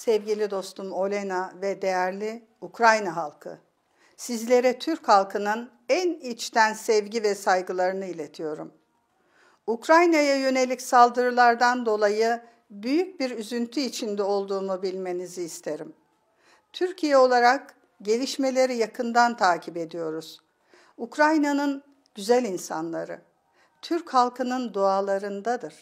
sevgili dostum Olena ve değerli Ukrayna halkı. Sizlere Türk halkının en içten sevgi ve saygılarını iletiyorum. Ukrayna'ya yönelik saldırılardan dolayı büyük bir üzüntü içinde olduğumu bilmenizi isterim. Türkiye olarak gelişmeleri yakından takip ediyoruz. Ukrayna'nın güzel insanları Türk halkının dualarındadır.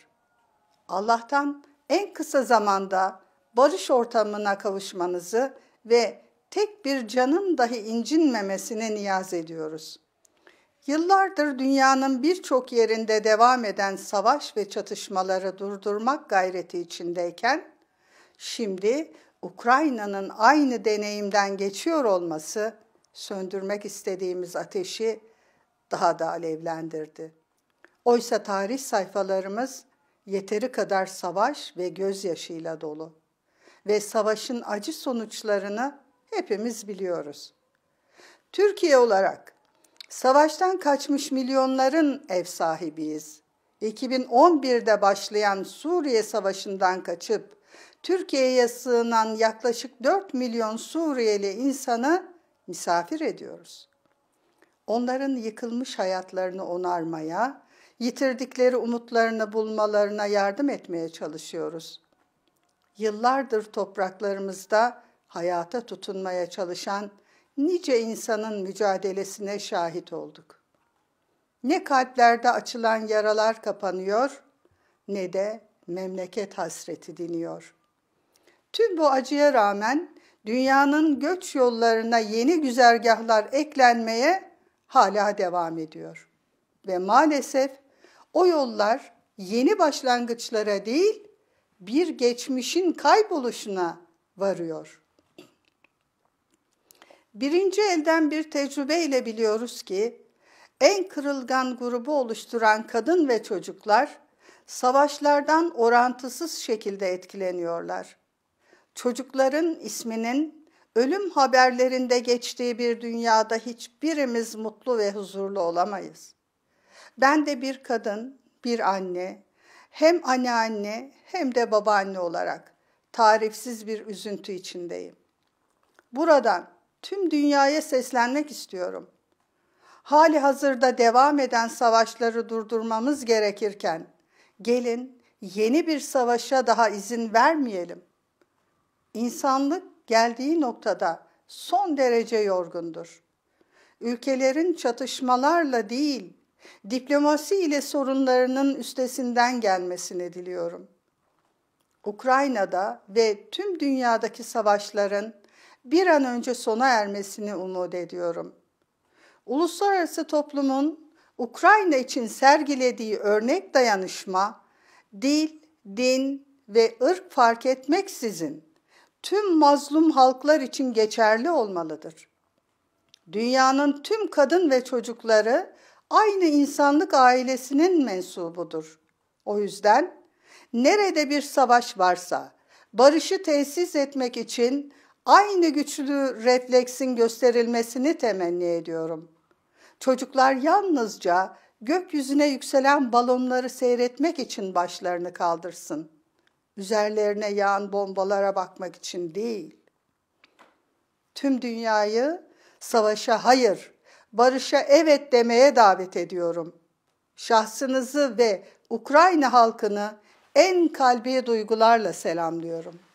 Allah'tan en kısa zamanda barış ortamına kavuşmanızı ve tek bir canın dahi incinmemesine niyaz ediyoruz. Yıllardır dünyanın birçok yerinde devam eden savaş ve çatışmaları durdurmak gayreti içindeyken, şimdi Ukrayna'nın aynı deneyimden geçiyor olması söndürmek istediğimiz ateşi daha da alevlendirdi. Oysa tarih sayfalarımız yeteri kadar savaş ve gözyaşıyla dolu ve savaşın acı sonuçlarını hepimiz biliyoruz. Türkiye olarak savaştan kaçmış milyonların ev sahibiyiz. 2011'de başlayan Suriye Savaşı'ndan kaçıp Türkiye'ye sığınan yaklaşık 4 milyon Suriyeli insanı misafir ediyoruz. Onların yıkılmış hayatlarını onarmaya, yitirdikleri umutlarını bulmalarına yardım etmeye çalışıyoruz yıllardır topraklarımızda hayata tutunmaya çalışan nice insanın mücadelesine şahit olduk. Ne kalplerde açılan yaralar kapanıyor ne de memleket hasreti diniyor. Tüm bu acıya rağmen dünyanın göç yollarına yeni güzergahlar eklenmeye hala devam ediyor. Ve maalesef o yollar yeni başlangıçlara değil, bir geçmişin kayboluşuna varıyor. Birinci elden bir tecrübeyle biliyoruz ki en kırılgan grubu oluşturan kadın ve çocuklar savaşlardan orantısız şekilde etkileniyorlar. Çocukların isminin ölüm haberlerinde geçtiği bir dünyada hiçbirimiz mutlu ve huzurlu olamayız. Ben de bir kadın, bir anne, hem anneanne hem de babaanne olarak tarifsiz bir üzüntü içindeyim. Buradan tüm dünyaya seslenmek istiyorum. Hali hazırda devam eden savaşları durdurmamız gerekirken gelin yeni bir savaşa daha izin vermeyelim. İnsanlık geldiği noktada son derece yorgundur. Ülkelerin çatışmalarla değil, diplomasi ile sorunlarının üstesinden gelmesini diliyorum. Ukrayna'da ve tüm dünyadaki savaşların bir an önce sona ermesini umut ediyorum. Uluslararası toplumun Ukrayna için sergilediği örnek dayanışma, dil, din ve ırk fark etmeksizin tüm mazlum halklar için geçerli olmalıdır. Dünyanın tüm kadın ve çocukları aynı insanlık ailesinin mensubudur. O yüzden nerede bir savaş varsa barışı tesis etmek için aynı güçlü refleksin gösterilmesini temenni ediyorum. Çocuklar yalnızca gökyüzüne yükselen balonları seyretmek için başlarını kaldırsın. Üzerlerine yağan bombalara bakmak için değil. Tüm dünyayı savaşa hayır barışa evet demeye davet ediyorum. Şahsınızı ve Ukrayna halkını en kalbi duygularla selamlıyorum.